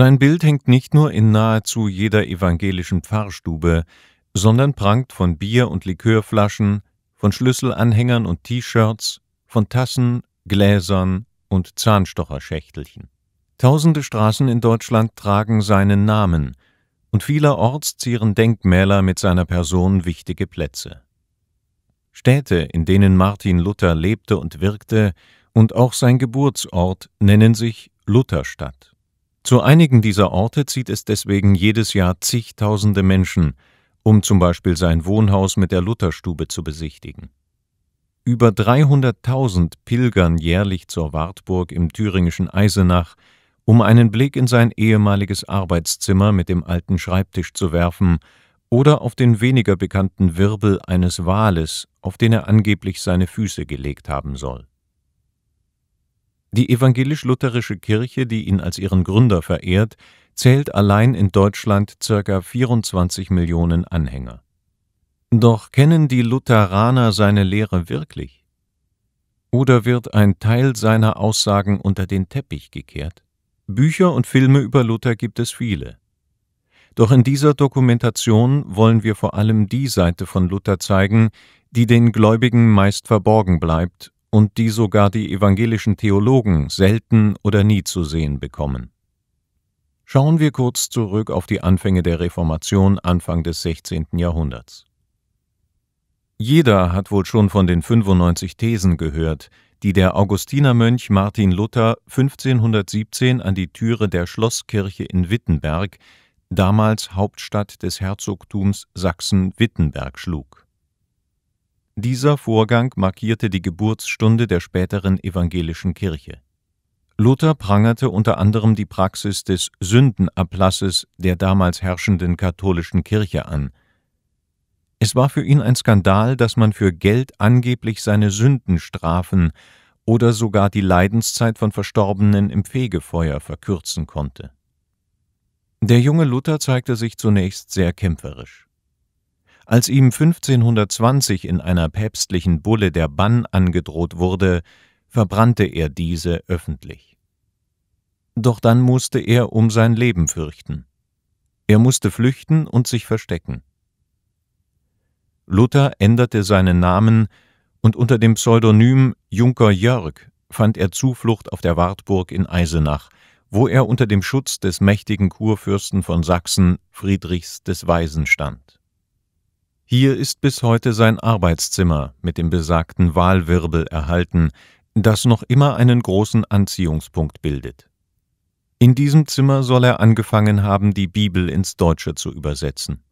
Sein Bild hängt nicht nur in nahezu jeder evangelischen Pfarrstube, sondern prangt von Bier- und Likörflaschen, von Schlüsselanhängern und T-Shirts, von Tassen, Gläsern und Zahnstocherschächtelchen. Tausende Straßen in Deutschland tragen seinen Namen, und vielerorts zieren Denkmäler mit seiner Person wichtige Plätze. Städte, in denen Martin Luther lebte und wirkte, und auch sein Geburtsort nennen sich Lutherstadt. Zu einigen dieser Orte zieht es deswegen jedes Jahr zigtausende Menschen, um zum Beispiel sein Wohnhaus mit der Lutherstube zu besichtigen. Über 300.000 pilgern jährlich zur Wartburg im thüringischen Eisenach, um einen Blick in sein ehemaliges Arbeitszimmer mit dem alten Schreibtisch zu werfen oder auf den weniger bekannten Wirbel eines Wales, auf den er angeblich seine Füße gelegt haben soll. Die evangelisch-lutherische Kirche, die ihn als ihren Gründer verehrt, zählt allein in Deutschland ca. 24 Millionen Anhänger. Doch kennen die Lutheraner seine Lehre wirklich? Oder wird ein Teil seiner Aussagen unter den Teppich gekehrt? Bücher und Filme über Luther gibt es viele. Doch in dieser Dokumentation wollen wir vor allem die Seite von Luther zeigen, die den Gläubigen meist verborgen bleibt und die sogar die evangelischen Theologen selten oder nie zu sehen bekommen. Schauen wir kurz zurück auf die Anfänge der Reformation Anfang des 16. Jahrhunderts. Jeder hat wohl schon von den 95 Thesen gehört, die der Augustinermönch Martin Luther 1517 an die Türe der Schlosskirche in Wittenberg, damals Hauptstadt des Herzogtums Sachsen-Wittenberg, schlug. Dieser Vorgang markierte die Geburtsstunde der späteren evangelischen Kirche. Luther prangerte unter anderem die Praxis des Sündenablasses der damals herrschenden katholischen Kirche an. Es war für ihn ein Skandal, dass man für Geld angeblich seine Sünden strafen oder sogar die Leidenszeit von Verstorbenen im Fegefeuer verkürzen konnte. Der junge Luther zeigte sich zunächst sehr kämpferisch. Als ihm 1520 in einer päpstlichen Bulle der Bann angedroht wurde, verbrannte er diese öffentlich. Doch dann musste er um sein Leben fürchten. Er musste flüchten und sich verstecken. Luther änderte seinen Namen und unter dem Pseudonym Junker Jörg fand er Zuflucht auf der Wartburg in Eisenach, wo er unter dem Schutz des mächtigen Kurfürsten von Sachsen Friedrichs des Weisen stand hier ist bis heute sein Arbeitszimmer mit dem besagten Wahlwirbel erhalten, das noch immer einen großen Anziehungspunkt bildet. In diesem Zimmer soll er angefangen haben, die Bibel ins Deutsche zu übersetzen.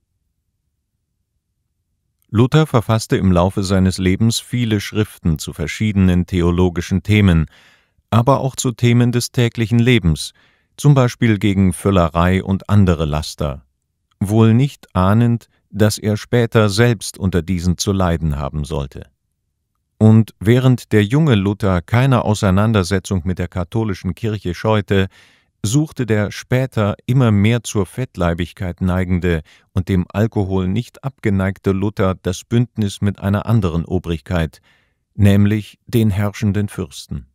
Luther verfasste im Laufe seines Lebens viele Schriften zu verschiedenen theologischen Themen, aber auch zu Themen des täglichen Lebens, zum Beispiel gegen Völlerei und andere Laster, wohl nicht ahnend, dass er später selbst unter diesen zu leiden haben sollte. Und während der junge Luther keine Auseinandersetzung mit der katholischen Kirche scheute, suchte der später immer mehr zur Fettleibigkeit neigende und dem Alkohol nicht abgeneigte Luther das Bündnis mit einer anderen Obrigkeit, nämlich den herrschenden Fürsten.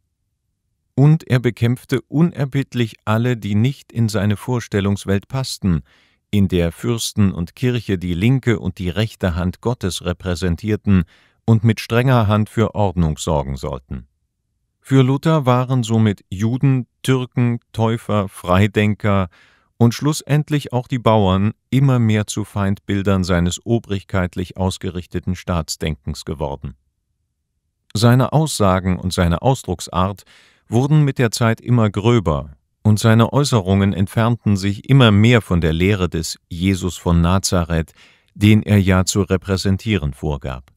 Und er bekämpfte unerbittlich alle, die nicht in seine Vorstellungswelt passten, in der Fürsten und Kirche die linke und die rechte Hand Gottes repräsentierten und mit strenger Hand für Ordnung sorgen sollten. Für Luther waren somit Juden, Türken, Täufer, Freidenker und schlussendlich auch die Bauern immer mehr zu Feindbildern seines obrigkeitlich ausgerichteten Staatsdenkens geworden. Seine Aussagen und seine Ausdrucksart wurden mit der Zeit immer gröber und seine Äußerungen entfernten sich immer mehr von der Lehre des Jesus von Nazareth, den er ja zu repräsentieren vorgab.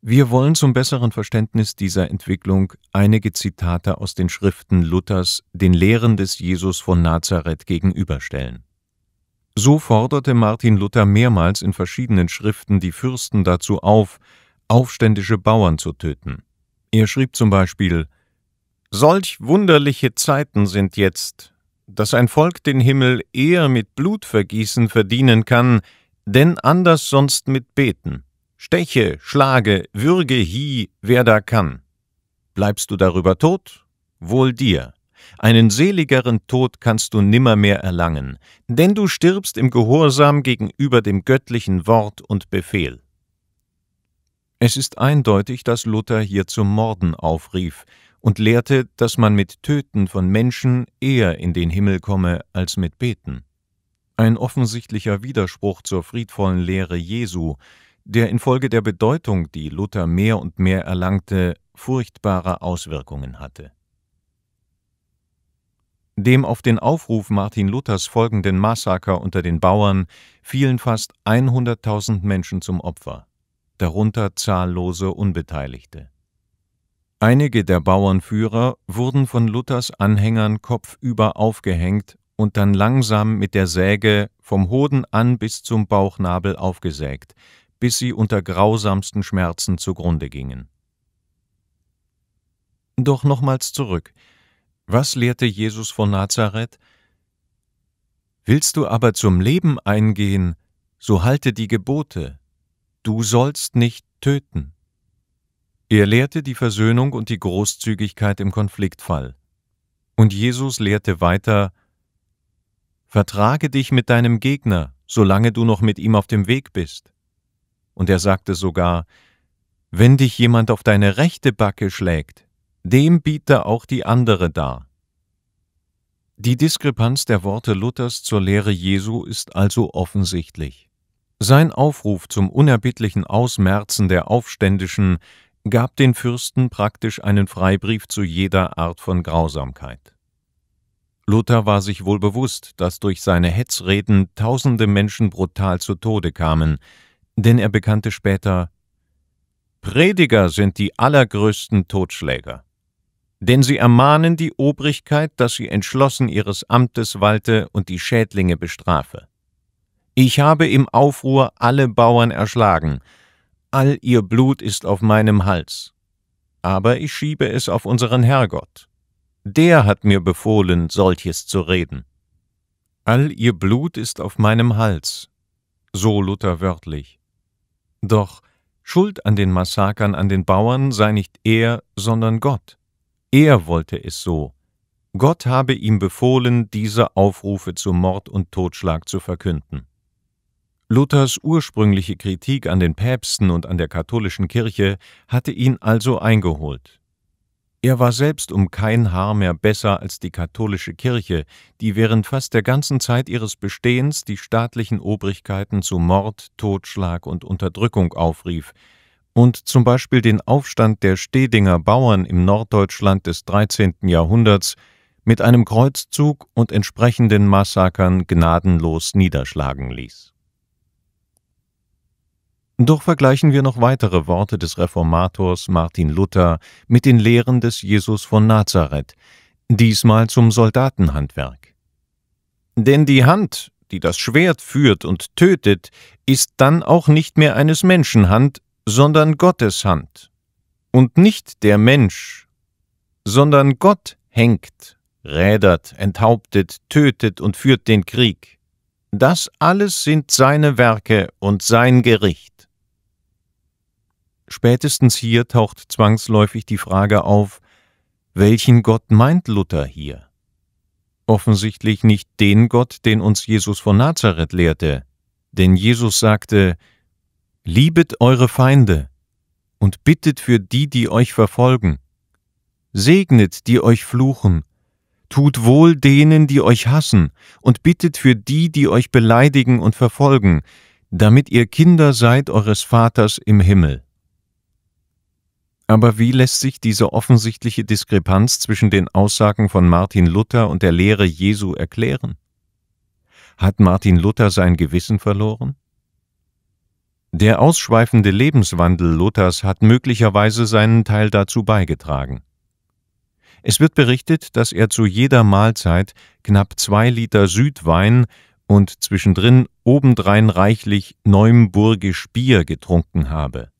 Wir wollen zum besseren Verständnis dieser Entwicklung einige Zitate aus den Schriften Luthers den Lehren des Jesus von Nazareth gegenüberstellen. So forderte Martin Luther mehrmals in verschiedenen Schriften die Fürsten dazu auf, aufständische Bauern zu töten. Er schrieb zum Beispiel Solch wunderliche Zeiten sind jetzt, dass ein Volk den Himmel eher mit Blutvergießen verdienen kann, denn anders sonst mit Beten. Steche, schlage, würge hie, wer da kann. Bleibst du darüber tot? Wohl dir. Einen seligeren Tod kannst du nimmermehr erlangen, denn du stirbst im Gehorsam gegenüber dem göttlichen Wort und Befehl. Es ist eindeutig, dass Luther hier zum Morden aufrief und lehrte, dass man mit Töten von Menschen eher in den Himmel komme als mit Beten. Ein offensichtlicher Widerspruch zur friedvollen Lehre Jesu, der infolge der Bedeutung, die Luther mehr und mehr erlangte, furchtbare Auswirkungen hatte. Dem auf den Aufruf Martin Luthers folgenden Massaker unter den Bauern fielen fast 100.000 Menschen zum Opfer, darunter zahllose Unbeteiligte. Einige der Bauernführer wurden von Luthers Anhängern kopfüber aufgehängt und dann langsam mit der Säge vom Hoden an bis zum Bauchnabel aufgesägt, bis sie unter grausamsten Schmerzen zugrunde gingen. Doch nochmals zurück. Was lehrte Jesus von Nazareth? Willst du aber zum Leben eingehen, so halte die Gebote. Du sollst nicht töten. Er lehrte die Versöhnung und die Großzügigkeit im Konfliktfall. Und Jesus lehrte weiter Vertrage dich mit deinem Gegner, solange du noch mit ihm auf dem Weg bist. Und er sagte sogar Wenn dich jemand auf deine rechte Backe schlägt, dem biete auch die andere dar. Die Diskrepanz der Worte Luthers zur Lehre Jesu ist also offensichtlich. Sein Aufruf zum unerbittlichen Ausmerzen der Aufständischen gab den Fürsten praktisch einen Freibrief zu jeder Art von Grausamkeit. Luther war sich wohl bewusst, dass durch seine Hetzreden tausende Menschen brutal zu Tode kamen, denn er bekannte später Prediger sind die allergrößten Totschläger, denn sie ermahnen die Obrigkeit, dass sie entschlossen ihres Amtes walte und die Schädlinge bestrafe. Ich habe im Aufruhr alle Bauern erschlagen, all ihr Blut ist auf meinem Hals. Aber ich schiebe es auf unseren Herrgott. Der hat mir befohlen, solches zu reden. All ihr Blut ist auf meinem Hals, so Luther wörtlich. Doch Schuld an den Massakern an den Bauern sei nicht er, sondern Gott. Er wollte es so. Gott habe ihm befohlen, diese Aufrufe zu Mord und Totschlag zu verkünden. Luthers ursprüngliche Kritik an den Päpsten und an der katholischen Kirche hatte ihn also eingeholt. Er war selbst um kein Haar mehr besser als die katholische Kirche, die während fast der ganzen Zeit ihres Bestehens die staatlichen Obrigkeiten zu Mord, Totschlag und Unterdrückung aufrief und zum Beispiel den Aufstand der Stedinger Bauern im Norddeutschland des 13. Jahrhunderts mit einem Kreuzzug und entsprechenden Massakern gnadenlos niederschlagen ließ. Doch vergleichen wir noch weitere Worte des Reformators Martin Luther mit den Lehren des Jesus von Nazareth, diesmal zum Soldatenhandwerk. Denn die Hand, die das Schwert führt und tötet, ist dann auch nicht mehr eines Menschen Hand, sondern Gottes Hand. Und nicht der Mensch, sondern Gott hängt, rädert, enthauptet, tötet und führt den Krieg. Das alles sind seine Werke und sein Gericht. Spätestens hier taucht zwangsläufig die Frage auf, welchen Gott meint Luther hier? Offensichtlich nicht den Gott, den uns Jesus von Nazareth lehrte, denn Jesus sagte, Liebet eure Feinde und bittet für die, die euch verfolgen. Segnet, die euch fluchen. Tut wohl denen, die euch hassen, und bittet für die, die euch beleidigen und verfolgen, damit ihr Kinder seid eures Vaters im Himmel. Aber wie lässt sich diese offensichtliche Diskrepanz zwischen den Aussagen von Martin Luther und der Lehre Jesu erklären? Hat Martin Luther sein Gewissen verloren? Der ausschweifende Lebenswandel Luthers hat möglicherweise seinen Teil dazu beigetragen. Es wird berichtet, dass er zu jeder Mahlzeit knapp zwei Liter Südwein und zwischendrin obendrein reichlich Neumburgisch Bier getrunken habe.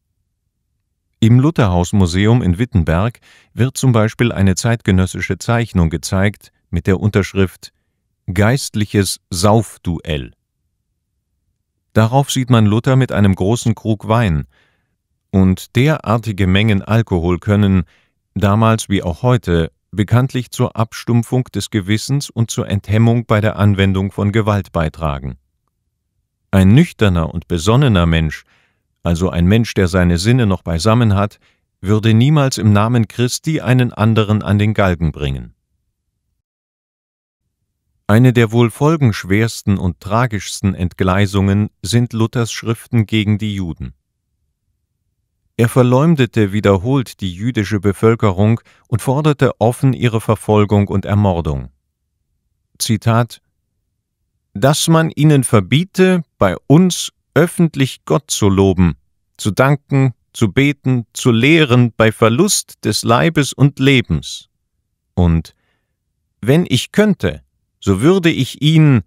Im Lutherhausmuseum in Wittenberg wird zum Beispiel eine zeitgenössische Zeichnung gezeigt mit der Unterschrift Geistliches Saufduell. Darauf sieht man Luther mit einem großen Krug Wein, und derartige Mengen Alkohol können, damals wie auch heute, bekanntlich zur Abstumpfung des Gewissens und zur Enthemmung bei der Anwendung von Gewalt beitragen. Ein nüchterner und besonnener Mensch also ein Mensch, der seine Sinne noch beisammen hat, würde niemals im Namen Christi einen anderen an den Galgen bringen. Eine der wohl folgenschwersten und tragischsten Entgleisungen sind Luthers Schriften gegen die Juden. Er verleumdete wiederholt die jüdische Bevölkerung und forderte offen ihre Verfolgung und Ermordung. Zitat Dass man ihnen verbiete, bei uns öffentlich Gott zu loben, zu danken, zu beten, zu lehren bei Verlust des Leibes und Lebens. Und wenn ich könnte, so würde ich ihn,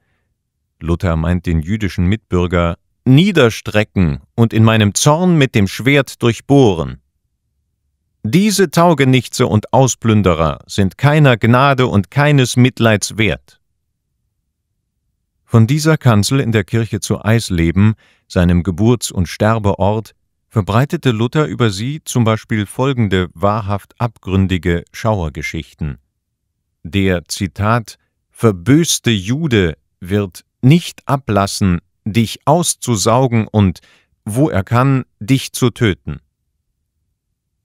Luther meint den jüdischen Mitbürger, niederstrecken und in meinem Zorn mit dem Schwert durchbohren. Diese Taugenichtse und Ausplünderer sind keiner Gnade und keines Mitleids wert. Von dieser Kanzel in der Kirche zu Eisleben, seinem Geburts- und Sterbeort, verbreitete Luther über sie zum Beispiel folgende wahrhaft abgründige Schauergeschichten. Der Zitat »verböste Jude wird nicht ablassen, dich auszusaugen und, wo er kann, dich zu töten.«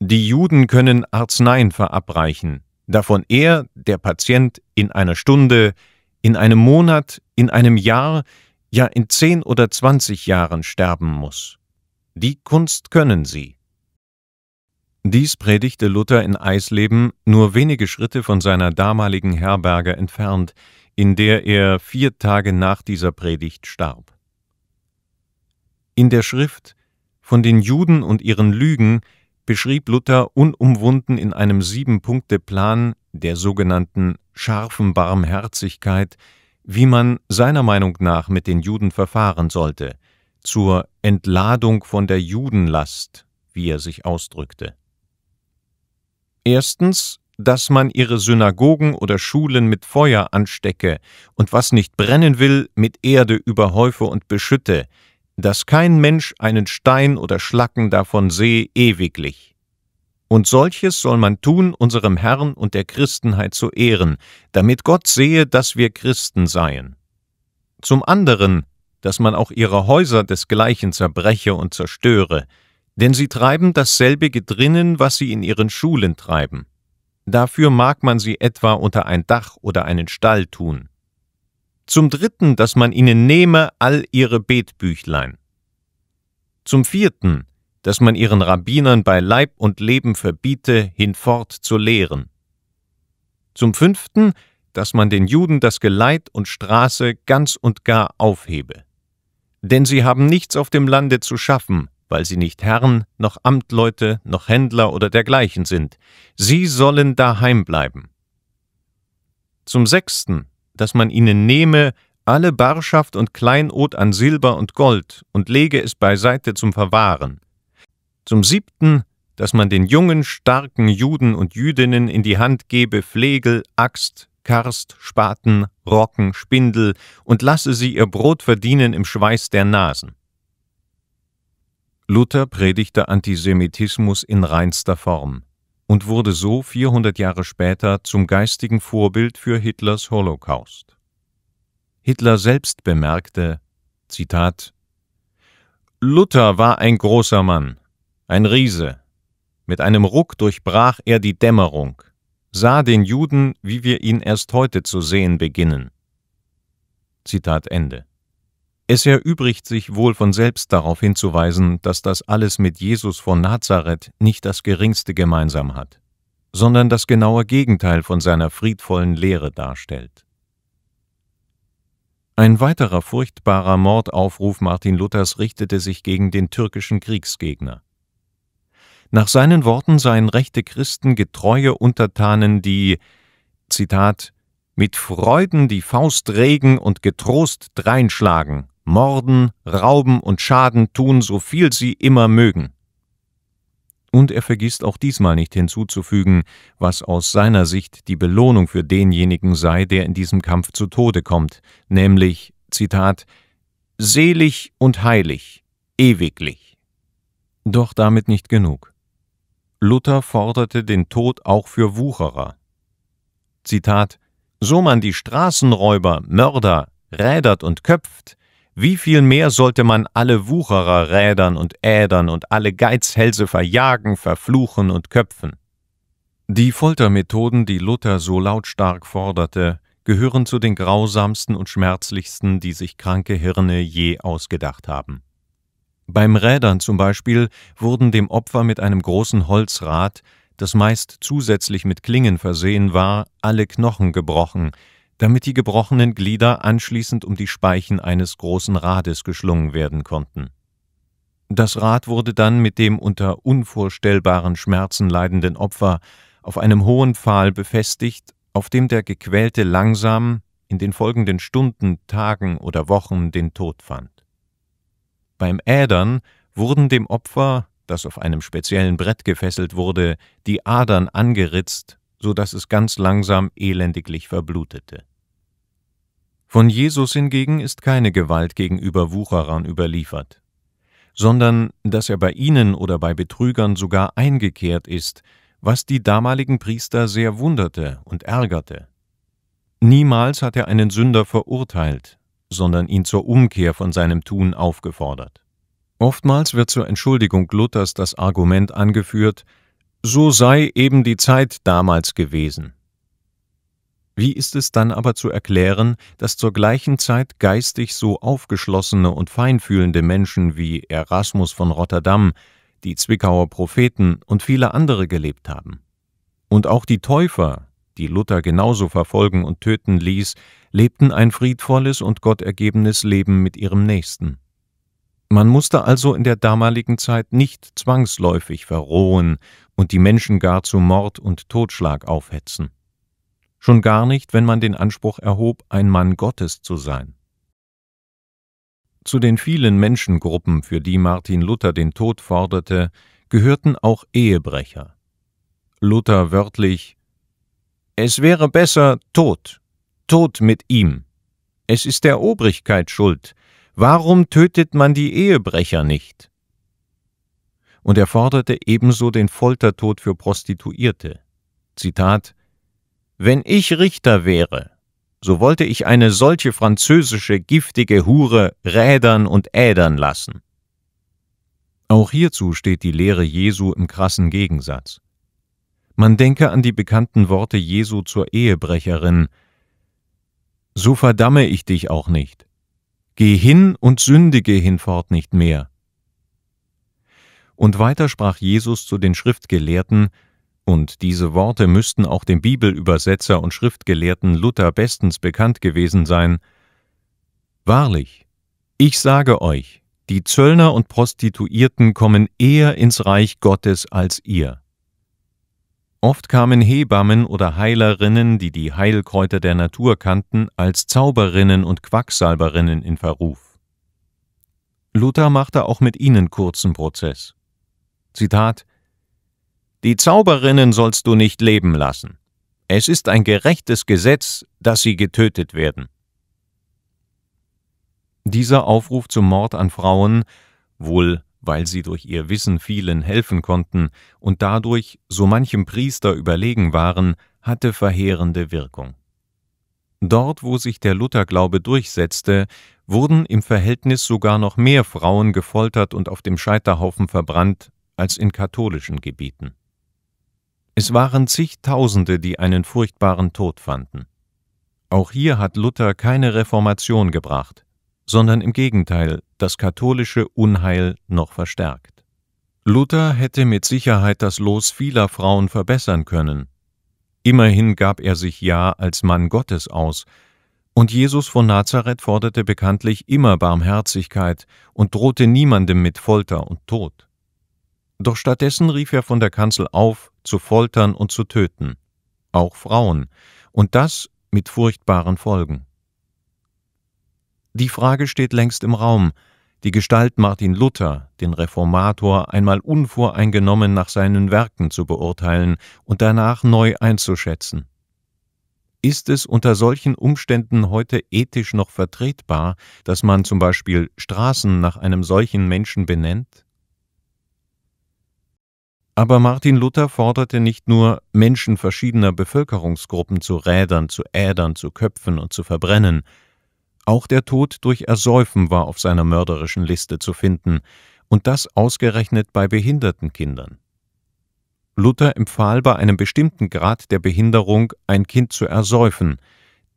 Die Juden können Arzneien verabreichen, davon er, der Patient, in einer Stunde in einem Monat, in einem Jahr, ja in zehn oder zwanzig Jahren sterben muss. Die Kunst können sie. Dies predigte Luther in Eisleben, nur wenige Schritte von seiner damaligen Herberge entfernt, in der er vier Tage nach dieser Predigt starb. In der Schrift von den Juden und ihren Lügen beschrieb Luther unumwunden in einem Sieben-Punkte-Plan der sogenannten scharfen Barmherzigkeit, wie man seiner Meinung nach mit den Juden verfahren sollte, zur Entladung von der Judenlast, wie er sich ausdrückte. Erstens, dass man ihre Synagogen oder Schulen mit Feuer anstecke und was nicht brennen will, mit Erde überhäufe und beschütte, dass kein Mensch einen Stein oder Schlacken davon sehe ewiglich. Und solches soll man tun, unserem Herrn und der Christenheit zu ehren, damit Gott sehe, dass wir Christen seien. Zum anderen, dass man auch ihre Häuser desgleichen zerbreche und zerstöre, denn sie treiben dasselbige drinnen, was sie in ihren Schulen treiben. Dafür mag man sie etwa unter ein Dach oder einen Stall tun. Zum dritten, dass man ihnen nehme all ihre Betbüchlein. Zum vierten, dass man ihren Rabbinern bei Leib und Leben verbiete, hinfort zu lehren. Zum fünften, dass man den Juden das Geleit und Straße ganz und gar aufhebe. Denn sie haben nichts auf dem Lande zu schaffen, weil sie nicht Herren, noch Amtleute, noch Händler oder dergleichen sind. Sie sollen daheim bleiben. Zum sechsten, dass man ihnen nehme alle Barschaft und Kleinod an Silber und Gold und lege es beiseite zum Verwahren, zum siebten, dass man den jungen, starken Juden und Jüdinnen in die Hand gebe Flegel, Axt, Karst, Spaten, Rocken, Spindel und lasse sie ihr Brot verdienen im Schweiß der Nasen. Luther predigte Antisemitismus in reinster Form und wurde so 400 Jahre später zum geistigen Vorbild für Hitlers Holocaust. Hitler selbst bemerkte, Zitat, Luther war ein großer Mann, ein Riese. Mit einem Ruck durchbrach er die Dämmerung, sah den Juden, wie wir ihn erst heute zu sehen beginnen. Zitat Ende. Es erübrigt sich wohl von selbst darauf hinzuweisen, dass das alles mit Jesus von Nazareth nicht das geringste gemeinsam hat, sondern das genaue Gegenteil von seiner friedvollen Lehre darstellt. Ein weiterer furchtbarer Mordaufruf Martin Luthers richtete sich gegen den türkischen Kriegsgegner. Nach seinen Worten seien rechte Christen getreue Untertanen, die, Zitat, mit Freuden die Faust regen und getrost dreinschlagen, morden, rauben und Schaden tun, so viel sie immer mögen. Und er vergisst auch diesmal nicht hinzuzufügen, was aus seiner Sicht die Belohnung für denjenigen sei, der in diesem Kampf zu Tode kommt, nämlich, Zitat, selig und heilig, ewiglich. Doch damit nicht genug. Luther forderte den Tod auch für Wucherer. Zitat: So man die Straßenräuber, Mörder, rädert und köpft, wie viel mehr sollte man alle Wucherer rädern und ädern und alle Geizhälse verjagen, verfluchen und köpfen? Die Foltermethoden, die Luther so lautstark forderte, gehören zu den grausamsten und schmerzlichsten, die sich kranke Hirne je ausgedacht haben. Beim Rädern zum Beispiel wurden dem Opfer mit einem großen Holzrad, das meist zusätzlich mit Klingen versehen war, alle Knochen gebrochen, damit die gebrochenen Glieder anschließend um die Speichen eines großen Rades geschlungen werden konnten. Das Rad wurde dann mit dem unter unvorstellbaren Schmerzen leidenden Opfer auf einem hohen Pfahl befestigt, auf dem der Gequälte langsam in den folgenden Stunden, Tagen oder Wochen den Tod fand. Beim Ädern wurden dem Opfer, das auf einem speziellen Brett gefesselt wurde, die Adern angeritzt, so dass es ganz langsam elendiglich verblutete. Von Jesus hingegen ist keine Gewalt gegenüber Wucherern überliefert, sondern dass er bei ihnen oder bei Betrügern sogar eingekehrt ist, was die damaligen Priester sehr wunderte und ärgerte. Niemals hat er einen Sünder verurteilt, sondern ihn zur Umkehr von seinem Tun aufgefordert. Oftmals wird zur Entschuldigung Luthers das Argument angeführt, so sei eben die Zeit damals gewesen. Wie ist es dann aber zu erklären, dass zur gleichen Zeit geistig so aufgeschlossene und feinfühlende Menschen wie Erasmus von Rotterdam, die Zwickauer Propheten und viele andere gelebt haben? Und auch die Täufer, die Luther genauso verfolgen und töten ließ, lebten ein friedvolles und gottergebenes Leben mit ihrem Nächsten. Man musste also in der damaligen Zeit nicht zwangsläufig verrohen und die Menschen gar zu Mord und Totschlag aufhetzen. Schon gar nicht, wenn man den Anspruch erhob, ein Mann Gottes zu sein. Zu den vielen Menschengruppen, für die Martin Luther den Tod forderte, gehörten auch Ehebrecher. Luther wörtlich Es wäre besser tot Tod mit ihm. Es ist der Obrigkeit schuld. Warum tötet man die Ehebrecher nicht? Und er forderte ebenso den Foltertod für Prostituierte. Zitat Wenn ich Richter wäre, so wollte ich eine solche französische giftige Hure rädern und ädern lassen. Auch hierzu steht die Lehre Jesu im krassen Gegensatz. Man denke an die bekannten Worte Jesu zur Ehebrecherin, so verdamme ich dich auch nicht. Geh hin und sündige hinfort nicht mehr. Und weiter sprach Jesus zu den Schriftgelehrten, und diese Worte müssten auch dem Bibelübersetzer und Schriftgelehrten Luther bestens bekannt gewesen sein. Wahrlich, ich sage euch, die Zöllner und Prostituierten kommen eher ins Reich Gottes als ihr. Oft kamen Hebammen oder Heilerinnen, die die Heilkräuter der Natur kannten, als Zauberinnen und Quacksalberinnen in Verruf. Luther machte auch mit ihnen kurzen Prozess. Zitat Die Zauberinnen sollst du nicht leben lassen. Es ist ein gerechtes Gesetz, dass sie getötet werden. Dieser Aufruf zum Mord an Frauen, wohl weil sie durch ihr Wissen vielen helfen konnten und dadurch so manchem Priester überlegen waren, hatte verheerende Wirkung. Dort, wo sich der Lutherglaube durchsetzte, wurden im Verhältnis sogar noch mehr Frauen gefoltert und auf dem Scheiterhaufen verbrannt als in katholischen Gebieten. Es waren zigtausende, die einen furchtbaren Tod fanden. Auch hier hat Luther keine Reformation gebracht sondern im Gegenteil das katholische Unheil noch verstärkt. Luther hätte mit Sicherheit das Los vieler Frauen verbessern können. Immerhin gab er sich ja als Mann Gottes aus, und Jesus von Nazareth forderte bekanntlich immer Barmherzigkeit und drohte niemandem mit Folter und Tod. Doch stattdessen rief er von der Kanzel auf, zu foltern und zu töten, auch Frauen, und das mit furchtbaren Folgen. Die Frage steht längst im Raum. Die Gestalt Martin Luther, den Reformator, einmal unvoreingenommen nach seinen Werken zu beurteilen und danach neu einzuschätzen. Ist es unter solchen Umständen heute ethisch noch vertretbar, dass man zum Beispiel Straßen nach einem solchen Menschen benennt? Aber Martin Luther forderte nicht nur, Menschen verschiedener Bevölkerungsgruppen zu Rädern, zu Ädern, zu Köpfen und zu verbrennen, auch der Tod durch Ersäufen war auf seiner mörderischen Liste zu finden, und das ausgerechnet bei behinderten Kindern. Luther empfahl bei einem bestimmten Grad der Behinderung, ein Kind zu ersäufen,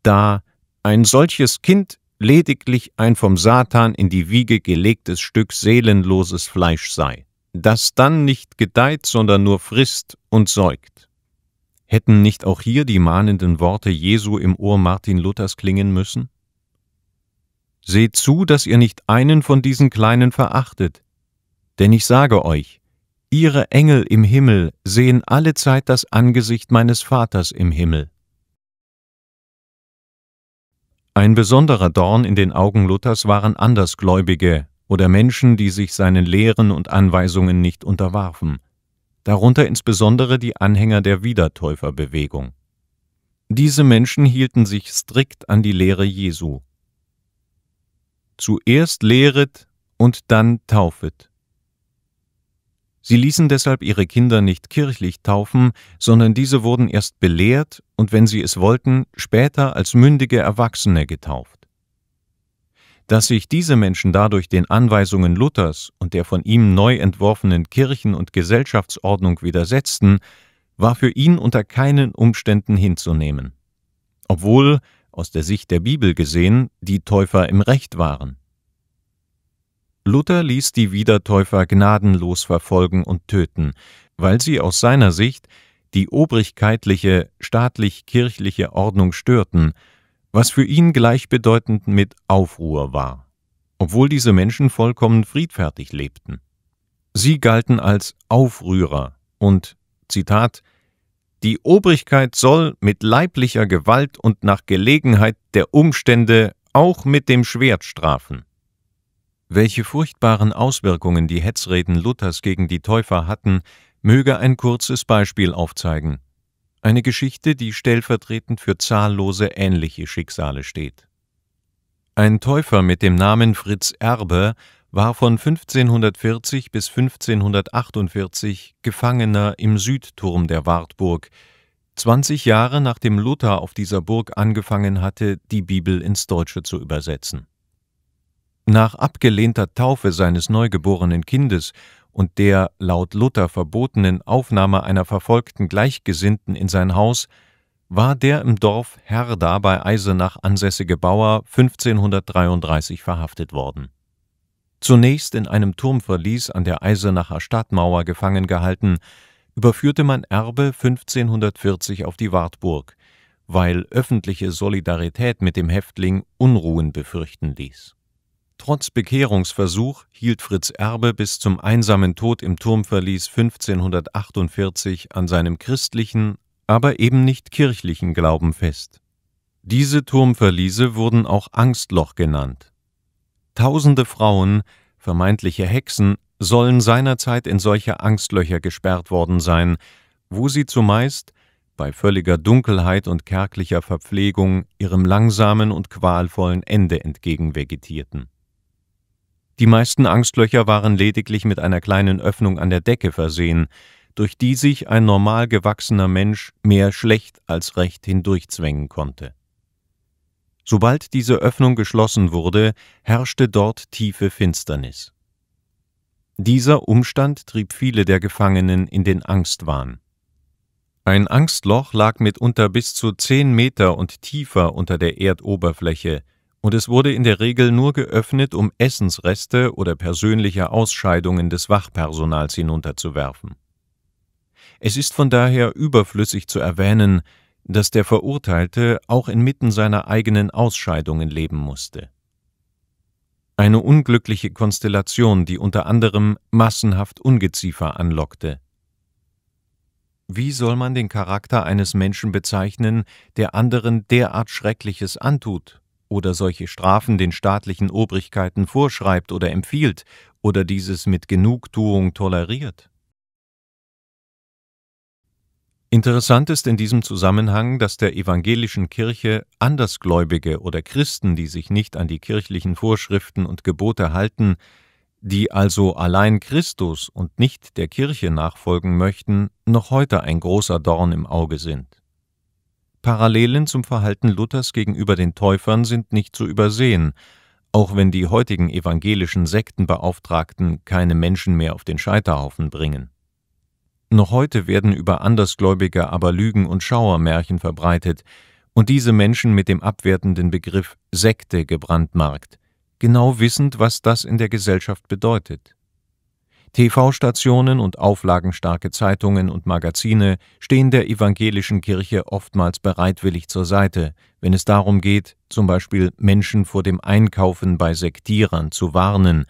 da ein solches Kind lediglich ein vom Satan in die Wiege gelegtes Stück seelenloses Fleisch sei, das dann nicht gedeiht, sondern nur frisst und säugt. Hätten nicht auch hier die mahnenden Worte Jesu im Ohr Martin Luthers klingen müssen? Seht zu, dass ihr nicht einen von diesen Kleinen verachtet. Denn ich sage euch, ihre Engel im Himmel sehen allezeit das Angesicht meines Vaters im Himmel. Ein besonderer Dorn in den Augen Luthers waren Andersgläubige oder Menschen, die sich seinen Lehren und Anweisungen nicht unterwarfen, darunter insbesondere die Anhänger der Wiedertäuferbewegung. Diese Menschen hielten sich strikt an die Lehre Jesu Zuerst lehret und dann taufet. Sie ließen deshalb ihre Kinder nicht kirchlich taufen, sondern diese wurden erst belehrt und wenn sie es wollten, später als mündige Erwachsene getauft. Dass sich diese Menschen dadurch den Anweisungen Luthers und der von ihm neu entworfenen Kirchen- und Gesellschaftsordnung widersetzten, war für ihn unter keinen Umständen hinzunehmen. Obwohl aus der Sicht der Bibel gesehen, die Täufer im Recht waren. Luther ließ die Wiedertäufer gnadenlos verfolgen und töten, weil sie aus seiner Sicht die obrigkeitliche, staatlich-kirchliche Ordnung störten, was für ihn gleichbedeutend mit Aufruhr war, obwohl diese Menschen vollkommen friedfertig lebten. Sie galten als Aufrührer und, Zitat, die Obrigkeit soll mit leiblicher Gewalt und nach Gelegenheit der Umstände auch mit dem Schwert strafen. Welche furchtbaren Auswirkungen die Hetzreden Luthers gegen die Täufer hatten, möge ein kurzes Beispiel aufzeigen. Eine Geschichte, die stellvertretend für zahllose ähnliche Schicksale steht. Ein Täufer mit dem Namen Fritz Erbe war von 1540 bis 1548 Gefangener im Südturm der Wartburg, 20 Jahre nachdem Luther auf dieser Burg angefangen hatte, die Bibel ins Deutsche zu übersetzen. Nach abgelehnter Taufe seines neugeborenen Kindes und der laut Luther verbotenen Aufnahme einer verfolgten Gleichgesinnten in sein Haus, war der im Dorf Herda bei Eisenach ansässige Bauer 1533 verhaftet worden Zunächst in einem Turmverlies an der Eisenacher Stadtmauer gefangen gehalten, überführte man Erbe 1540 auf die Wartburg, weil öffentliche Solidarität mit dem Häftling Unruhen befürchten ließ. Trotz Bekehrungsversuch hielt Fritz Erbe bis zum einsamen Tod im Turmverlies 1548 an seinem christlichen, aber eben nicht kirchlichen Glauben fest. Diese Turmverliese wurden auch Angstloch genannt Tausende Frauen, vermeintliche Hexen, sollen seinerzeit in solche Angstlöcher gesperrt worden sein, wo sie zumeist bei völliger Dunkelheit und kärglicher Verpflegung ihrem langsamen und qualvollen Ende entgegenvegetierten. Die meisten Angstlöcher waren lediglich mit einer kleinen Öffnung an der Decke versehen, durch die sich ein normal gewachsener Mensch mehr schlecht als recht hindurchzwängen konnte. Sobald diese Öffnung geschlossen wurde, herrschte dort tiefe Finsternis. Dieser Umstand trieb viele der Gefangenen in den Angstwahn. Ein Angstloch lag mitunter bis zu zehn Meter und tiefer unter der Erdoberfläche, und es wurde in der Regel nur geöffnet, um Essensreste oder persönliche Ausscheidungen des Wachpersonals hinunterzuwerfen. Es ist von daher überflüssig zu erwähnen, dass der Verurteilte auch inmitten seiner eigenen Ausscheidungen leben musste. Eine unglückliche Konstellation, die unter anderem massenhaft Ungeziefer anlockte. Wie soll man den Charakter eines Menschen bezeichnen, der anderen derart Schreckliches antut oder solche Strafen den staatlichen Obrigkeiten vorschreibt oder empfiehlt oder dieses mit Genugtuung toleriert? Interessant ist in diesem Zusammenhang, dass der evangelischen Kirche Andersgläubige oder Christen, die sich nicht an die kirchlichen Vorschriften und Gebote halten, die also allein Christus und nicht der Kirche nachfolgen möchten, noch heute ein großer Dorn im Auge sind. Parallelen zum Verhalten Luthers gegenüber den Täufern sind nicht zu übersehen, auch wenn die heutigen evangelischen Sektenbeauftragten keine Menschen mehr auf den Scheiterhaufen bringen. Noch heute werden über Andersgläubige aber Lügen und Schauermärchen verbreitet und diese Menschen mit dem abwertenden Begriff Sekte gebrandmarkt, genau wissend, was das in der Gesellschaft bedeutet. TV-Stationen und auflagenstarke Zeitungen und Magazine stehen der evangelischen Kirche oftmals bereitwillig zur Seite, wenn es darum geht, zum Beispiel Menschen vor dem Einkaufen bei Sektierern zu warnen,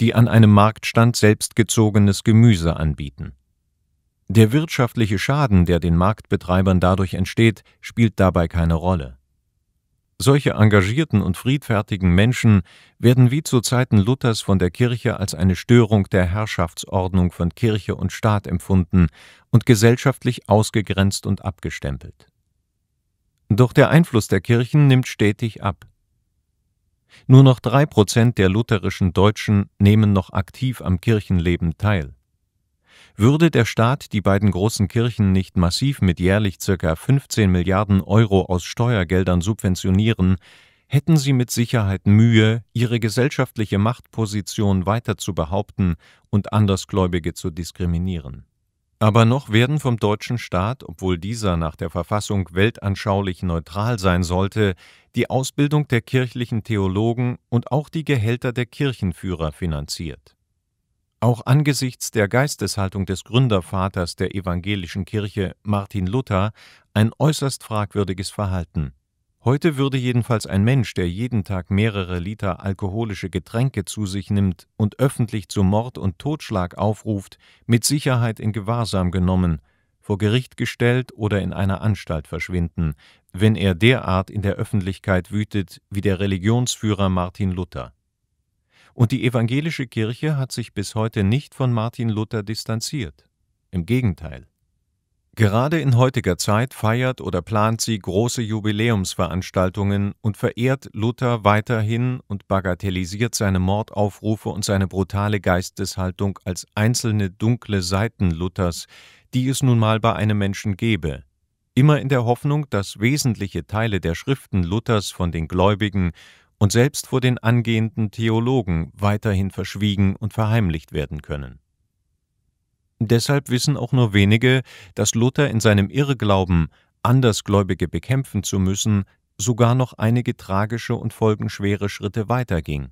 die an einem Marktstand selbstgezogenes Gemüse anbieten. Der wirtschaftliche Schaden, der den Marktbetreibern dadurch entsteht, spielt dabei keine Rolle. Solche engagierten und friedfertigen Menschen werden wie zu Zeiten Luthers von der Kirche als eine Störung der Herrschaftsordnung von Kirche und Staat empfunden und gesellschaftlich ausgegrenzt und abgestempelt. Doch der Einfluss der Kirchen nimmt stetig ab. Nur noch drei Prozent der lutherischen Deutschen nehmen noch aktiv am Kirchenleben teil. Würde der Staat die beiden großen Kirchen nicht massiv mit jährlich ca. 15 Milliarden Euro aus Steuergeldern subventionieren, hätten sie mit Sicherheit Mühe, ihre gesellschaftliche Machtposition weiter zu behaupten und Andersgläubige zu diskriminieren. Aber noch werden vom deutschen Staat, obwohl dieser nach der Verfassung weltanschaulich neutral sein sollte, die Ausbildung der kirchlichen Theologen und auch die Gehälter der Kirchenführer finanziert auch angesichts der Geisteshaltung des Gründervaters der evangelischen Kirche, Martin Luther, ein äußerst fragwürdiges Verhalten. Heute würde jedenfalls ein Mensch, der jeden Tag mehrere Liter alkoholische Getränke zu sich nimmt und öffentlich zu Mord und Totschlag aufruft, mit Sicherheit in Gewahrsam genommen, vor Gericht gestellt oder in einer Anstalt verschwinden, wenn er derart in der Öffentlichkeit wütet wie der Religionsführer Martin Luther. Und die evangelische Kirche hat sich bis heute nicht von Martin Luther distanziert. Im Gegenteil. Gerade in heutiger Zeit feiert oder plant sie große Jubiläumsveranstaltungen und verehrt Luther weiterhin und bagatellisiert seine Mordaufrufe und seine brutale Geisteshaltung als einzelne dunkle Seiten Luthers, die es nun mal bei einem Menschen gebe, immer in der Hoffnung, dass wesentliche Teile der Schriften Luthers von den Gläubigen und selbst vor den angehenden Theologen weiterhin verschwiegen und verheimlicht werden können. Deshalb wissen auch nur wenige, dass Luther in seinem Irrglauben, Andersgläubige bekämpfen zu müssen, sogar noch einige tragische und folgenschwere Schritte weiterging.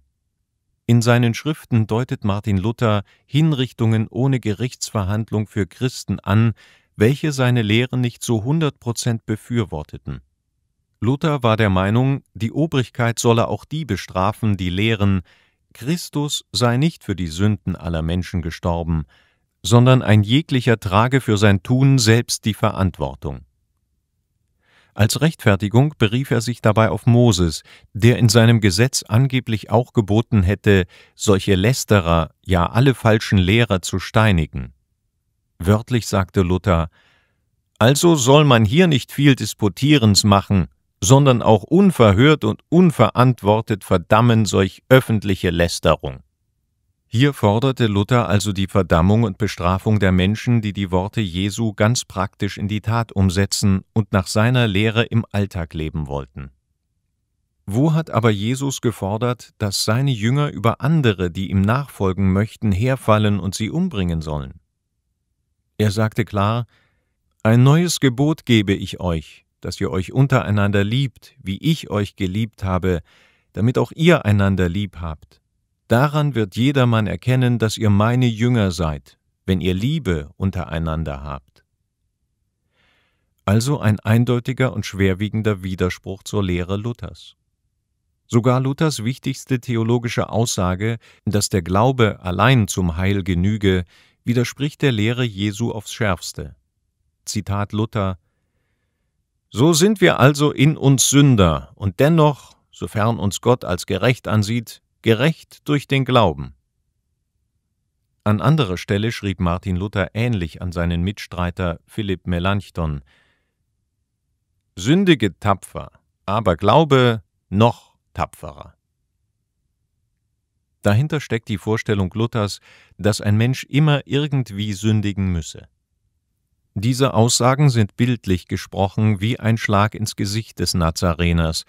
In seinen Schriften deutet Martin Luther Hinrichtungen ohne Gerichtsverhandlung für Christen an, welche seine Lehre nicht zu 100 Prozent befürworteten Luther war der Meinung, die Obrigkeit solle auch die bestrafen, die lehren, Christus sei nicht für die Sünden aller Menschen gestorben, sondern ein jeglicher trage für sein Tun selbst die Verantwortung. Als Rechtfertigung berief er sich dabei auf Moses, der in seinem Gesetz angeblich auch geboten hätte, solche Lästerer, ja alle falschen Lehrer zu steinigen. Wörtlich sagte Luther, also soll man hier nicht viel Disputierens machen, sondern auch unverhört und unverantwortet verdammen solch öffentliche Lästerung. Hier forderte Luther also die Verdammung und Bestrafung der Menschen, die die Worte Jesu ganz praktisch in die Tat umsetzen und nach seiner Lehre im Alltag leben wollten. Wo hat aber Jesus gefordert, dass seine Jünger über andere, die ihm nachfolgen möchten, herfallen und sie umbringen sollen? Er sagte klar, Ein neues Gebot gebe ich euch, dass ihr euch untereinander liebt, wie ich euch geliebt habe, damit auch ihr einander lieb habt. Daran wird jedermann erkennen, dass ihr meine Jünger seid, wenn ihr Liebe untereinander habt. Also ein eindeutiger und schwerwiegender Widerspruch zur Lehre Luthers. Sogar Luthers wichtigste theologische Aussage, dass der Glaube allein zum Heil genüge, widerspricht der Lehre Jesu aufs schärfste. Zitat Luther so sind wir also in uns Sünder und dennoch, sofern uns Gott als gerecht ansieht, gerecht durch den Glauben. An anderer Stelle schrieb Martin Luther ähnlich an seinen Mitstreiter Philipp Melanchthon Sündige tapfer, aber Glaube noch tapferer. Dahinter steckt die Vorstellung Luthers, dass ein Mensch immer irgendwie sündigen müsse. Diese Aussagen sind bildlich gesprochen wie ein Schlag ins Gesicht des Nazareners,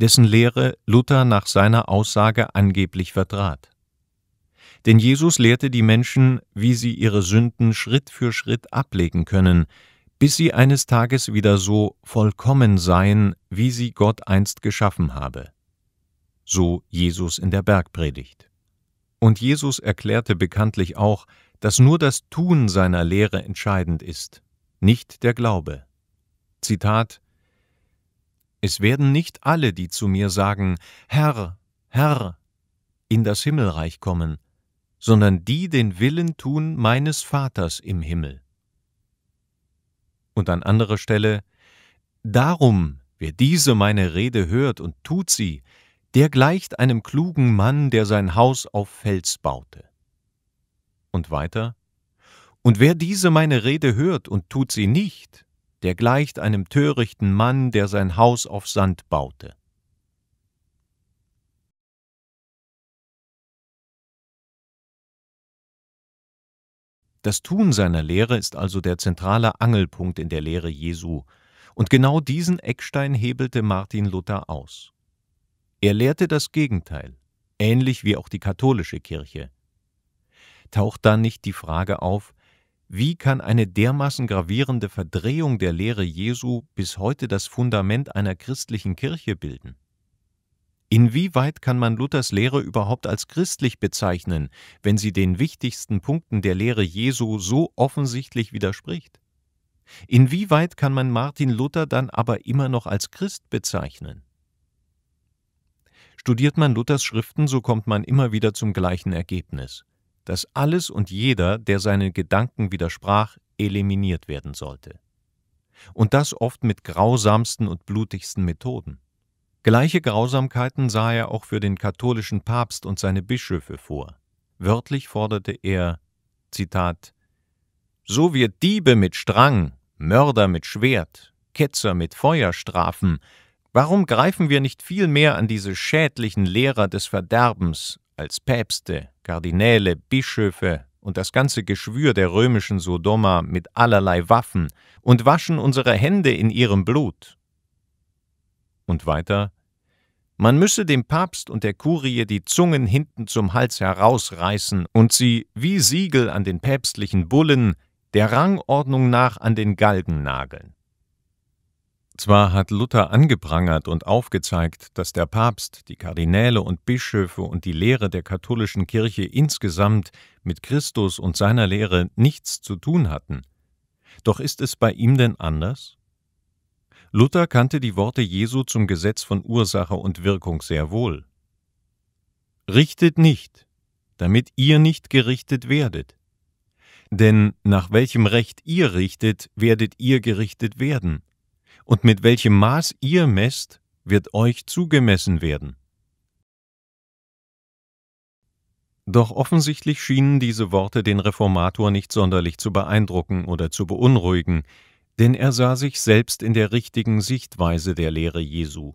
dessen Lehre Luther nach seiner Aussage angeblich vertrat. Denn Jesus lehrte die Menschen, wie sie ihre Sünden Schritt für Schritt ablegen können, bis sie eines Tages wieder so vollkommen seien, wie sie Gott einst geschaffen habe. So Jesus in der Bergpredigt. Und Jesus erklärte bekanntlich auch, dass nur das Tun seiner Lehre entscheidend ist nicht der Glaube. Zitat Es werden nicht alle, die zu mir sagen, Herr, Herr, in das Himmelreich kommen, sondern die den Willen tun meines Vaters im Himmel. Und an anderer Stelle Darum, wer diese meine Rede hört und tut sie, der gleicht einem klugen Mann, der sein Haus auf Fels baute. Und weiter und wer diese meine Rede hört und tut sie nicht, der gleicht einem törichten Mann, der sein Haus auf Sand baute. Das Tun seiner Lehre ist also der zentrale Angelpunkt in der Lehre Jesu, und genau diesen Eckstein hebelte Martin Luther aus. Er lehrte das Gegenteil, ähnlich wie auch die katholische Kirche. Taucht da nicht die Frage auf, wie kann eine dermaßen gravierende Verdrehung der Lehre Jesu bis heute das Fundament einer christlichen Kirche bilden? Inwieweit kann man Luthers Lehre überhaupt als christlich bezeichnen, wenn sie den wichtigsten Punkten der Lehre Jesu so offensichtlich widerspricht? Inwieweit kann man Martin Luther dann aber immer noch als Christ bezeichnen? Studiert man Luthers Schriften, so kommt man immer wieder zum gleichen Ergebnis dass alles und jeder, der seinen Gedanken widersprach, eliminiert werden sollte. Und das oft mit grausamsten und blutigsten Methoden. Gleiche Grausamkeiten sah er auch für den katholischen Papst und seine Bischöfe vor. Wörtlich forderte er, Zitat, So wir Diebe mit Strang, Mörder mit Schwert, Ketzer mit Feuer strafen, warum greifen wir nicht viel mehr an diese schädlichen Lehrer des Verderbens als Päpste, Kardinäle, Bischöfe und das ganze Geschwür der römischen Sodoma mit allerlei Waffen und waschen unsere Hände in ihrem Blut. Und weiter, man müsse dem Papst und der Kurie die Zungen hinten zum Hals herausreißen und sie wie Siegel an den päpstlichen Bullen der Rangordnung nach an den Galgen nageln. Zwar hat Luther angeprangert und aufgezeigt, dass der Papst, die Kardinäle und Bischöfe und die Lehre der katholischen Kirche insgesamt mit Christus und seiner Lehre nichts zu tun hatten. Doch ist es bei ihm denn anders? Luther kannte die Worte Jesu zum Gesetz von Ursache und Wirkung sehr wohl. Richtet nicht, damit ihr nicht gerichtet werdet. Denn nach welchem Recht ihr richtet, werdet ihr gerichtet werden und mit welchem Maß ihr messt, wird euch zugemessen werden. Doch offensichtlich schienen diese Worte den Reformator nicht sonderlich zu beeindrucken oder zu beunruhigen, denn er sah sich selbst in der richtigen Sichtweise der Lehre Jesu.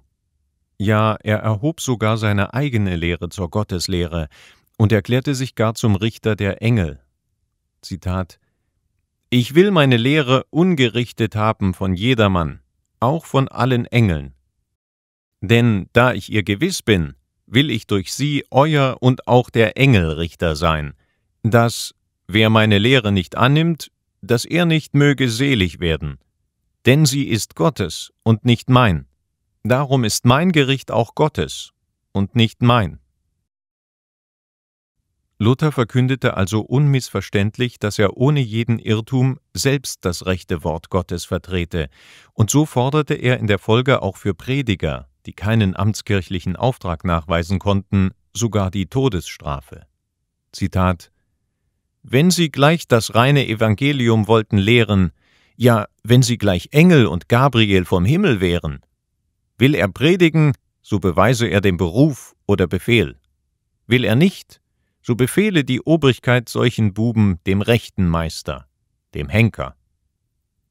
Ja, er erhob sogar seine eigene Lehre zur Gotteslehre und erklärte sich gar zum Richter der Engel. Zitat Ich will meine Lehre ungerichtet haben von jedermann, auch von allen Engeln. Denn da ich ihr gewiss bin, will ich durch sie euer und auch der Engelrichter sein, dass, wer meine Lehre nicht annimmt, dass er nicht möge selig werden. Denn sie ist Gottes und nicht mein. Darum ist mein Gericht auch Gottes und nicht mein. Luther verkündete also unmissverständlich, dass er ohne jeden Irrtum selbst das rechte Wort Gottes vertrete, und so forderte er in der Folge auch für Prediger, die keinen amtskirchlichen Auftrag nachweisen konnten, sogar die Todesstrafe. Zitat Wenn sie gleich das reine Evangelium wollten lehren, ja, wenn sie gleich Engel und Gabriel vom Himmel wären. Will er predigen, so beweise er den Beruf oder Befehl. Will er nicht, so befehle die Obrigkeit solchen Buben dem rechten Meister, dem Henker.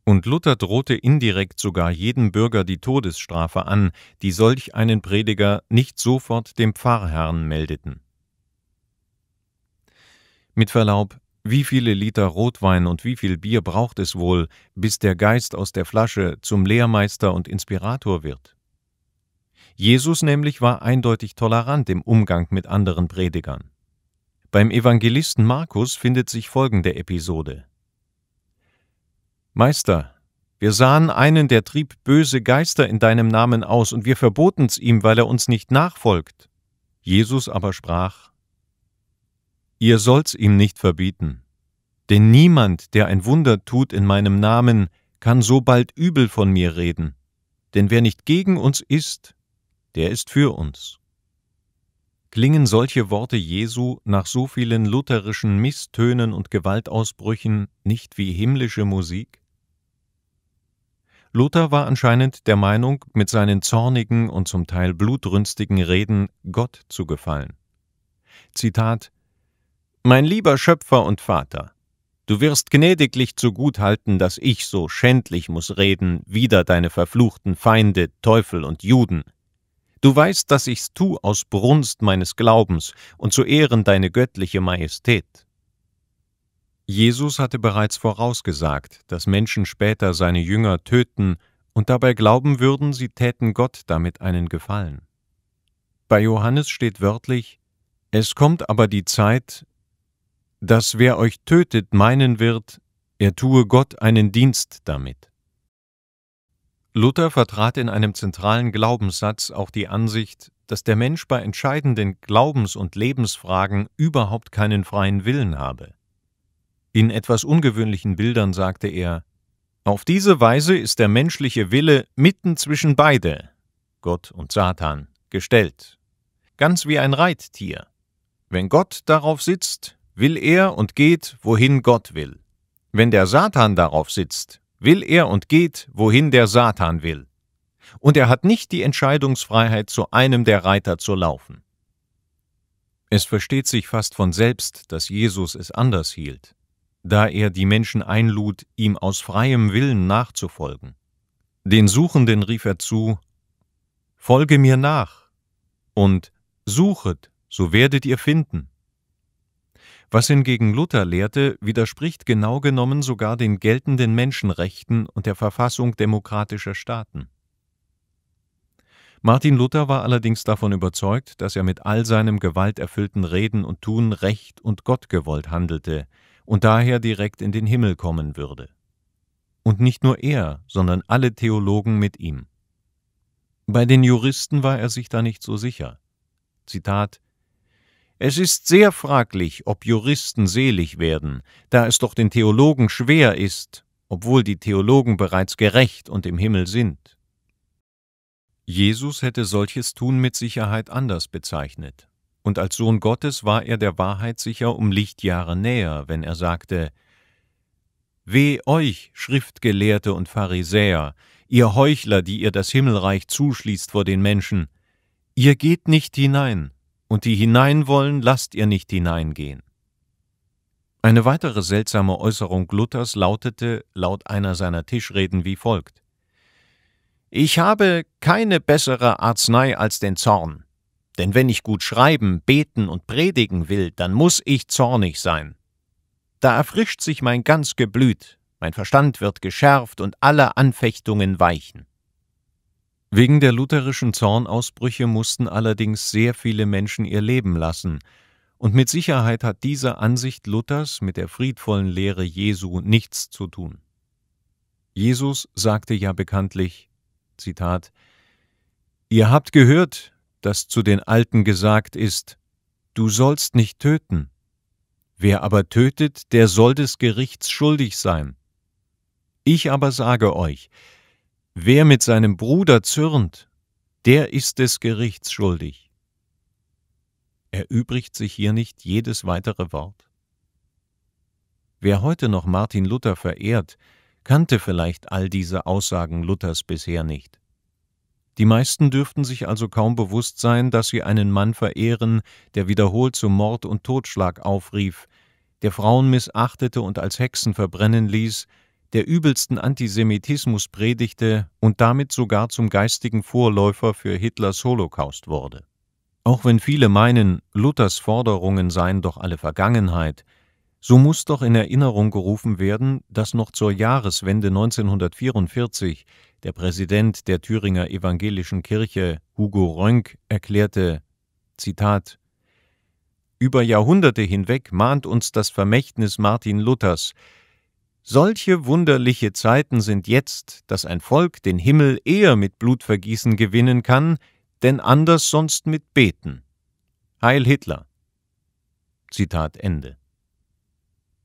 Und Luther drohte indirekt sogar jedem Bürger die Todesstrafe an, die solch einen Prediger nicht sofort dem Pfarrherrn meldeten. Mit Verlaub, wie viele Liter Rotwein und wie viel Bier braucht es wohl, bis der Geist aus der Flasche zum Lehrmeister und Inspirator wird? Jesus nämlich war eindeutig tolerant im Umgang mit anderen Predigern. Beim Evangelisten Markus findet sich folgende Episode. Meister, wir sahen einen, der trieb böse Geister in deinem Namen aus, und wir verboten's ihm, weil er uns nicht nachfolgt. Jesus aber sprach, Ihr sollt's ihm nicht verbieten, denn niemand, der ein Wunder tut in meinem Namen, kann so bald übel von mir reden, denn wer nicht gegen uns ist, der ist für uns. Klingen solche Worte Jesu nach so vielen lutherischen Misstönen und Gewaltausbrüchen nicht wie himmlische Musik? Luther war anscheinend der Meinung, mit seinen zornigen und zum Teil blutrünstigen Reden Gott zu gefallen. Zitat Mein lieber Schöpfer und Vater, du wirst gnädiglich zu halten, dass ich so schändlich muß reden wider deine verfluchten Feinde, Teufel und Juden – Du weißt, dass ich's tu aus Brunst meines Glaubens und zu Ehren deine göttliche Majestät. Jesus hatte bereits vorausgesagt, dass Menschen später seine Jünger töten und dabei glauben würden, sie täten Gott damit einen Gefallen. Bei Johannes steht wörtlich Es kommt aber die Zeit, dass wer euch tötet, meinen wird, er tue Gott einen Dienst damit. Luther vertrat in einem zentralen Glaubenssatz auch die Ansicht, dass der Mensch bei entscheidenden Glaubens- und Lebensfragen überhaupt keinen freien Willen habe. In etwas ungewöhnlichen Bildern sagte er Auf diese Weise ist der menschliche Wille mitten zwischen beide, Gott und Satan, gestellt, ganz wie ein Reittier. Wenn Gott darauf sitzt, will er und geht, wohin Gott will. Wenn der Satan darauf sitzt, will er und geht, wohin der Satan will. Und er hat nicht die Entscheidungsfreiheit, zu einem der Reiter zu laufen. Es versteht sich fast von selbst, dass Jesus es anders hielt, da er die Menschen einlud, ihm aus freiem Willen nachzufolgen. Den Suchenden rief er zu, Folge mir nach und suchet, so werdet ihr finden. Was hingegen Luther lehrte, widerspricht genau genommen sogar den geltenden Menschenrechten und der Verfassung demokratischer Staaten. Martin Luther war allerdings davon überzeugt, dass er mit all seinem gewalterfüllten Reden und Tun recht und gottgewollt handelte und daher direkt in den Himmel kommen würde. Und nicht nur er, sondern alle Theologen mit ihm. Bei den Juristen war er sich da nicht so sicher. Zitat es ist sehr fraglich, ob Juristen selig werden, da es doch den Theologen schwer ist, obwohl die Theologen bereits gerecht und im Himmel sind. Jesus hätte solches Tun mit Sicherheit anders bezeichnet, und als Sohn Gottes war er der Wahrheit sicher um Lichtjahre näher, wenn er sagte, Weh euch, Schriftgelehrte und Pharisäer, ihr Heuchler, die ihr das Himmelreich zuschließt vor den Menschen, ihr geht nicht hinein, und die hinein wollen, lasst ihr nicht hineingehen. Eine weitere seltsame Äußerung Luthers lautete laut einer seiner Tischreden wie folgt Ich habe keine bessere Arznei als den Zorn, denn wenn ich gut schreiben, beten und predigen will, dann muss ich zornig sein. Da erfrischt sich mein ganz Geblüt, mein Verstand wird geschärft und alle Anfechtungen weichen. Wegen der lutherischen Zornausbrüche mussten allerdings sehr viele Menschen ihr Leben lassen, und mit Sicherheit hat diese Ansicht Luthers mit der friedvollen Lehre Jesu nichts zu tun. Jesus sagte ja bekanntlich, Zitat, Ihr habt gehört, dass zu den Alten gesagt ist, Du sollst nicht töten. Wer aber tötet, der soll des Gerichts schuldig sein. Ich aber sage euch, Wer mit seinem Bruder zürnt, der ist des Gerichts schuldig. Erübrigt sich hier nicht jedes weitere Wort? Wer heute noch Martin Luther verehrt, kannte vielleicht all diese Aussagen Luthers bisher nicht. Die meisten dürften sich also kaum bewusst sein, dass sie einen Mann verehren, der wiederholt zu Mord und Totschlag aufrief, der Frauen missachtete und als Hexen verbrennen ließ, der übelsten Antisemitismus predigte und damit sogar zum geistigen Vorläufer für Hitlers Holocaust wurde. Auch wenn viele meinen, Luthers Forderungen seien doch alle Vergangenheit, so muss doch in Erinnerung gerufen werden, dass noch zur Jahreswende 1944 der Präsident der Thüringer Evangelischen Kirche, Hugo Rönk, erklärte: Zitat: Über Jahrhunderte hinweg mahnt uns das Vermächtnis Martin Luthers, solche wunderliche Zeiten sind jetzt, dass ein Volk den Himmel eher mit Blutvergießen gewinnen kann, denn anders sonst mit Beten. Heil Hitler. Zitat Ende.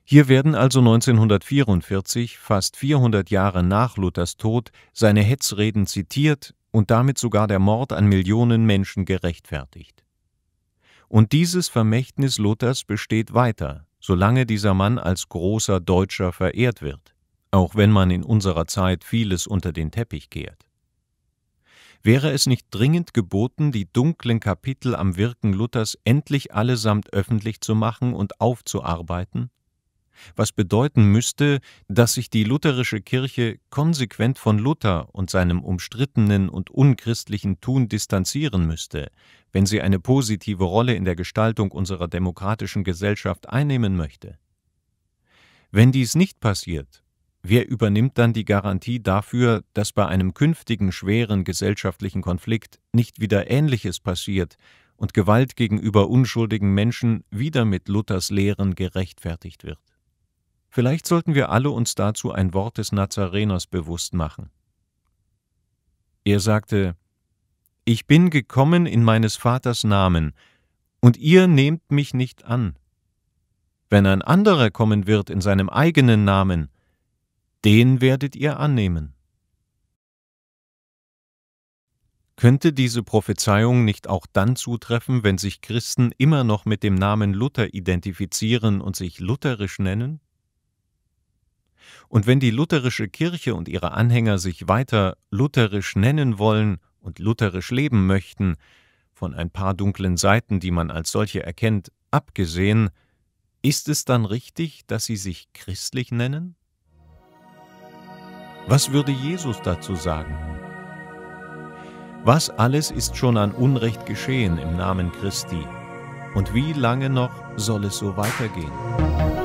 Hier werden also 1944, fast 400 Jahre nach Luthers Tod, seine Hetzreden zitiert und damit sogar der Mord an Millionen Menschen gerechtfertigt. Und dieses Vermächtnis Luthers besteht weiter, solange dieser Mann als großer Deutscher verehrt wird, auch wenn man in unserer Zeit vieles unter den Teppich kehrt. Wäre es nicht dringend geboten, die dunklen Kapitel am Wirken Luthers endlich allesamt öffentlich zu machen und aufzuarbeiten? was bedeuten müsste, dass sich die lutherische Kirche konsequent von Luther und seinem umstrittenen und unchristlichen Tun distanzieren müsste, wenn sie eine positive Rolle in der Gestaltung unserer demokratischen Gesellschaft einnehmen möchte. Wenn dies nicht passiert, wer übernimmt dann die Garantie dafür, dass bei einem künftigen schweren gesellschaftlichen Konflikt nicht wieder Ähnliches passiert und Gewalt gegenüber unschuldigen Menschen wieder mit Luthers Lehren gerechtfertigt wird? Vielleicht sollten wir alle uns dazu ein Wort des Nazareners bewusst machen. Er sagte, Ich bin gekommen in meines Vaters Namen, und ihr nehmt mich nicht an. Wenn ein anderer kommen wird in seinem eigenen Namen, den werdet ihr annehmen. Könnte diese Prophezeiung nicht auch dann zutreffen, wenn sich Christen immer noch mit dem Namen Luther identifizieren und sich lutherisch nennen? Und wenn die lutherische Kirche und ihre Anhänger sich weiter lutherisch nennen wollen und lutherisch leben möchten, von ein paar dunklen Seiten, die man als solche erkennt, abgesehen, ist es dann richtig, dass sie sich christlich nennen? Was würde Jesus dazu sagen? Was alles ist schon an Unrecht geschehen im Namen Christi? Und wie lange noch soll es so weitergehen?